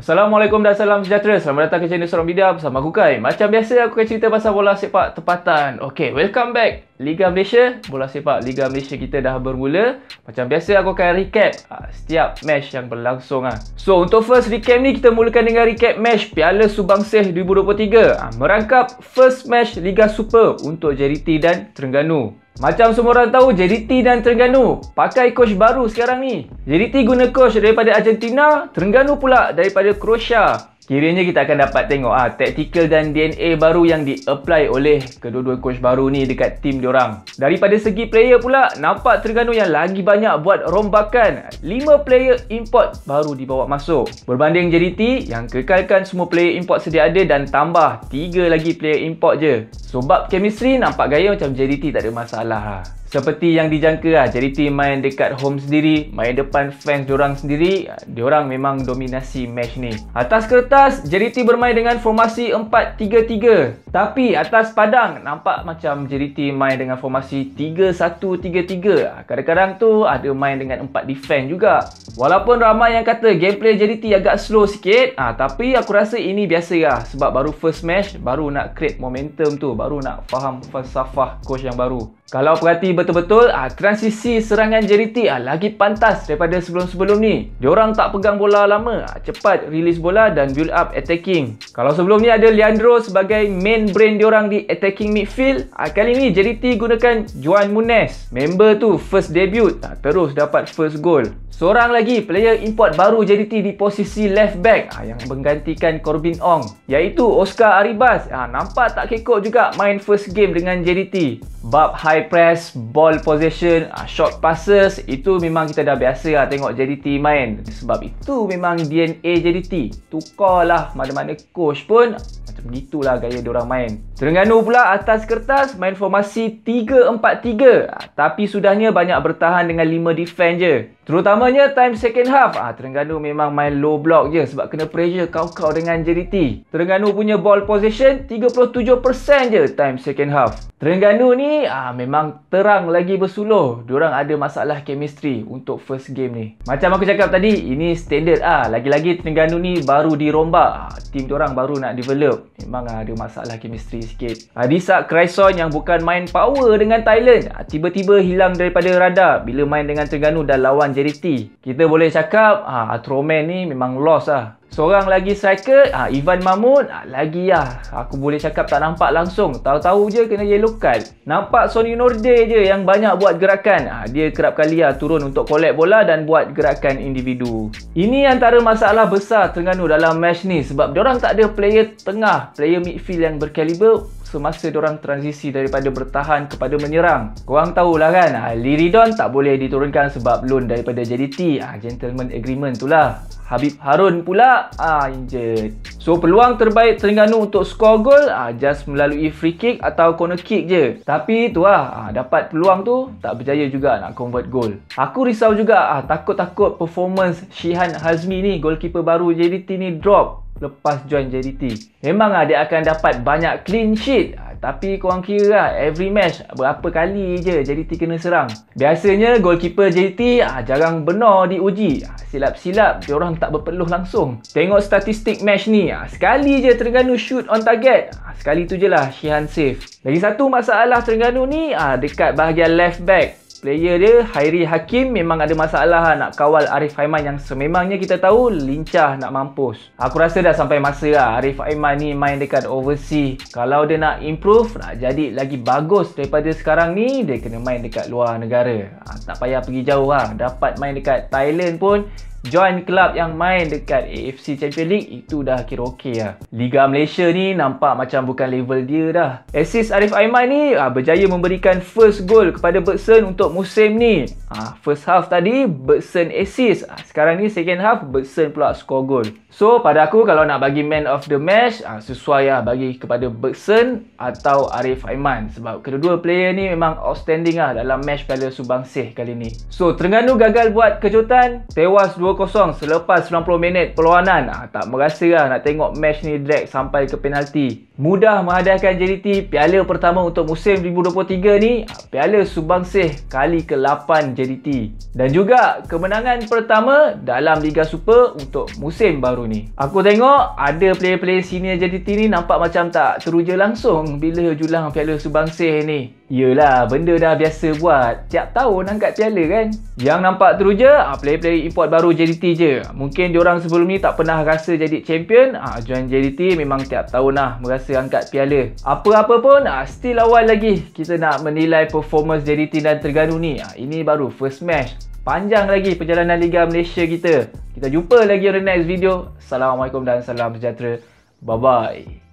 Assalamualaikum dan salam sejahtera. Selamat datang ke channel Seorang Bida bersama aku Kai. Macam biasa aku akan cerita pasal bola sepak tempatan. Okay, welcome back Liga Malaysia. Bola sepak Liga Malaysia kita dah bermula. Macam biasa aku akan recap ah, setiap match yang berlangsung. Uh. So, untuk first recap ni kita mulakan dengan recap match Piala Subang Subangseh 2023. merangkap first match Liga Super untuk JDT dan Terengganu. Macam semua orang tahu, JDT dan Terengganu pakai coach baru sekarang ni. JDT guna coach daripada Argentina, Terengganu pula daripada Croatia. Sekiranya kita akan dapat tengok ah ha, tactical dan DNA baru yang di-apply oleh kedua-dua coach baru ni dekat tim diorang. Daripada segi player pula, nampak Terengganu yang lagi banyak buat rombakan. 5 player import baru dibawa masuk. Berbanding JDT yang kekalkan semua player import sedia ada dan tambah 3 lagi player import je. Sebab chemistry nampak gaya macam JDT tak ada masalah lah. Ha seperti yang dijangka lah, charity main dekat home sendiri, main depan fans diorang sendiri, diorang memang dominasi match ni. Atas kertas, charity bermain dengan formasi 4-3-3. Tapi atas padang, nampak macam charity main dengan formasi 3-1-3-3. Kadang-kadang tu ada main dengan 4 defense juga. Walaupun ramai yang kata gameplay charity agak slow sikit, ah, tapi aku rasa ini biasa lah. Sebab baru first match, baru nak create momentum tu, baru nak faham falsafah coach yang baru. Kalau perhati betul-betul, ah, transisi serangan JDT ah, lagi pantas daripada sebelum-sebelum ni. Diorang tak pegang bola lama, ah, cepat rilis bola dan build up attacking. Kalau sebelum ni ada Leandro sebagai main brain diorang di attacking midfield, ah, kali ni JDT gunakan Juan Munes. Member tu first debut, ah, terus dapat first goal. Seorang lagi player import baru JDT di posisi left back ah, yang menggantikan Corbin Ong, iaitu Oscar Arribas. Ah, nampak tak kekok juga main first game dengan JDT. Bab high high press, ball possession, ah, short passes itu memang kita dah biasa lah tengok JDT main sebab itu memang DNA JDT tukarlah mana-mana coach pun macam gitulah gaya orang main Terengganu pula atas kertas main formasi 3-4-3 ah, tapi sudahnya banyak bertahan dengan 5 defend je Terutamanya time second half. Ah ha, Terengganu memang main low block je sebab kena pressure kau-kau dengan JDT. Terengganu punya ball position 37% je time second half. Terengganu ni ah memang terang lagi bersuluh. Diorang ada masalah chemistry untuk first game ni. Macam aku cakap tadi, ini standard ah. Lagi-lagi Terengganu ni baru dirombak. Ha, ah, team diorang baru nak develop. Memang ha, ada masalah chemistry sikit. Adisa ha, Kraison yang bukan main power dengan Thailand, ha, tiba-tiba hilang daripada radar bila main dengan Terengganu dan lawan JDT. JDT. Kita boleh cakap ha, ah, Ultraman ni memang lost lah. Seorang lagi striker, ha, Ivan Mahmud, ha, ah, lagi lah. Aku boleh cakap tak nampak langsung. Tahu-tahu je kena yellow card. Nampak Sonny Norde je yang banyak buat gerakan. Ha, dia kerap kali lah turun untuk collect bola dan buat gerakan individu. Ini antara masalah besar Terengganu dalam match ni sebab orang tak ada player tengah, player midfield yang berkaliber semasa orang transisi daripada bertahan kepada menyerang. Korang tahulah kan, ah, Liridon tak boleh diturunkan sebab loan daripada JDT. Ah, gentleman agreement tu lah. Habib Harun pula, ah, injet. So, peluang terbaik Terengganu untuk skor gol, ah, just melalui free kick atau corner kick je. Tapi tu lah, ah, dapat peluang tu, tak berjaya juga nak convert gol. Aku risau juga, ah, takut-takut performance Shihan Hazmi ni, goalkeeper baru JDT ni drop lepas join JDT. Memang ah dia akan dapat banyak clean sheet. Ah, tapi korang kira lah, every match berapa kali je JDT kena serang. Biasanya goalkeeper JDT ah, jarang benar diuji. Silap-silap dia orang tak berpeluh langsung. Tengok statistik match ni. Sekali je Terengganu shoot on target. Sekali tu je lah Shihan safe. Lagi satu masalah Terengganu ni dekat bahagian left back player dia Hairi Hakim memang ada masalah nak kawal Arif Aiman yang sememangnya kita tahu lincah nak mampus. Aku rasa dah sampai masa lah Arif Aiman ni main dekat overseas. Kalau dia nak improve, nak jadi lagi bagus daripada sekarang ni, dia kena main dekat luar negara. Ah, tak payah pergi jauh lah. Dapat main dekat Thailand pun, join kelab yang main dekat AFC Champions League itu dah kira okey lah. Liga Malaysia ni nampak macam bukan level dia dah. Assist Arif Aiman ni ah, berjaya memberikan first goal kepada Bertson untuk musim ni. Ah, first half tadi Bertson assist. Ah, sekarang ni second half Bertson pula score goal. So pada aku kalau nak bagi man of the match ah, sesuai lah bagi kepada Bertson atau Arif Aiman sebab kedua-dua player ni memang outstanding lah dalam match pada Subang Sih kali ni. So Terengganu gagal buat kejutan tewas 2 2-0 selepas 90 minit perlawanan. Ha, tak merasa lah nak tengok match ni drag sampai ke penalti. Mudah menghadiahkan JDT piala pertama untuk musim 2023 ni. Ah, piala Subang Seh kali ke-8 JDT. Dan juga kemenangan pertama dalam Liga Super untuk musim baru ni. Aku tengok ada player-player senior JDT ni nampak macam tak teruja langsung bila julang piala Subang Seh ni. Yelah, benda dah biasa buat. Tiap tahun angkat piala kan? Yang nampak teru je, ah, play-play import baru JDT je. Mungkin diorang sebelum ni tak pernah rasa jadi champion, ah, join JDT memang tiap tahun lah merasa angkat piala. Apa-apa pun, ah, still awal lagi kita nak menilai performance JDT dan Terganu ni. Ini baru first match. Panjang lagi perjalanan Liga Malaysia kita. Kita jumpa lagi on the next video. Assalamualaikum dan salam sejahtera. Bye-bye.